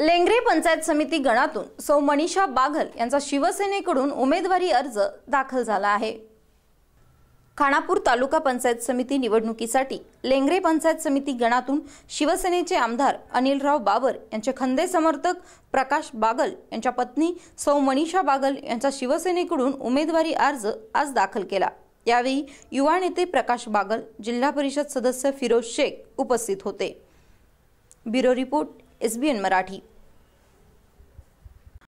लेंगरे पंचायत समिती गणातून सौ मनीषा बाघल यांचा शिवसेनेकडून उमेदवारी अर्ज दाखल झाला आहे खानापूर तालुका पंचायत समिती निवडणुकीसाठी लेंगरे पंचायत समिती गणातून शिवसेनेचे आमदार अनिलराव बाबर यांचे खंदे समर्थक प्रकाश बागल यांच्या पत्नी सौ मनीषा बागल यांचा शिवसेनेकडून उमेदवारी अर्ज आज दाखल केला यावेळी युवा नेते प्रकाश बागल जिल्हा परिषद सदस्य फिरोज शेख उपस्थित होते bureau report S B N Marathi